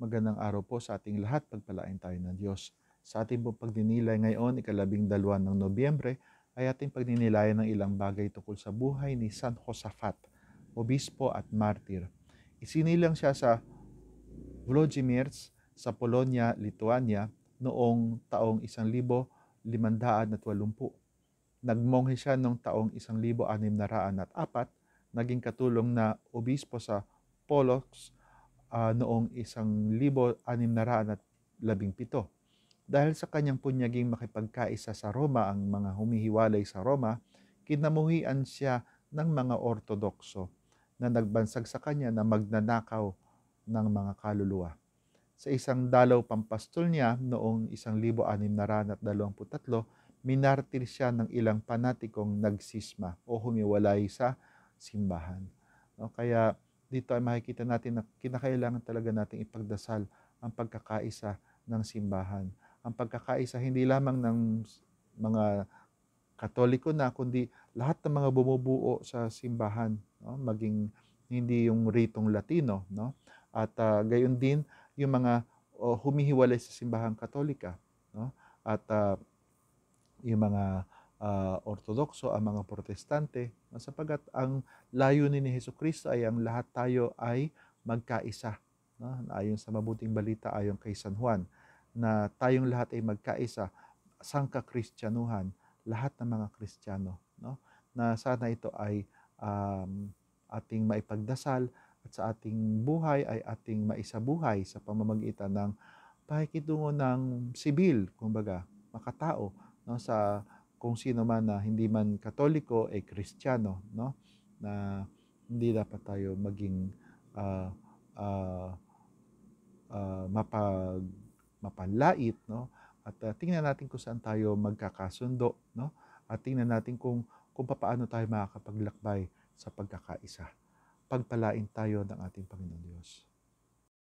Magandang araw po sa ating lahat. Pagpalain tayo ng Diyos. Sa ating pong pagninilay ngayon, ikalabing dalawa ng Nobyembre, ay ating pagninilayan ng ilang bagay tungkol sa buhay ni San Josafat, obispo at martir. Isinilang siya sa Vlogimirsk sa Polonia, Lithuania noong taong 1580. Nagmonghe siya noong taong 1604, naging katulong na obispo sa Polos, uh, noong isang libo anim at labing pito. Dahil sa kanyang punyaging makipagkaisa sa Roma ang mga humihiwalay sa Roma, kinamuhian siya ng mga ortodokso na nagbansag sa kanya na magnanakaw ng mga kaluluwa. Sa isang dalaw pampastol niya noong 1623, minartir siya ng ilang panatikong nagsisma o humiwalay sa simbahan. No, kaya dito ay makikita natin na kinakailangan talaga nating ipagdasal ang pagkakaisa ng simbahan. Ang pagkakaisa hindi lamang ng mga Katoliko na, kundi lahat ng mga bumubuo sa simbahan, no? maging hindi yung ritong Latino. No? At uh, gayon din yung mga uh, humihiwalay sa simbahan Katolika. No? At uh, yung mga uh, ortodokso, ang mga protestante, sapagat ang layunin ni Heso Kristo ay ang lahat tayo ay magkaisa. No? Ayon sa mabuting balita ayon kay San Juan na tayong lahat ay magkaisa, sangka Kristyanuhan, lahat ng mga Kristiyano. No? Na sana ito ay um, ating maipagdasal at sa ating buhay ay ating maisabuhay sa pamamagitan ng pakikitungo ng sibil, kumbaga, makatao no, sa kung sino man na hindi man katoliko ay eh, kristyano no na hindi dapat tayo maging uh, uh, uh, mapag mapalait no at uh, tingnan natin kung saan tayo magkakasundo no at tingnan natin kung kung paano tayo makakapaglakbay sa pagkakaisa pagpalain tayo ng ating Panginoon Diyos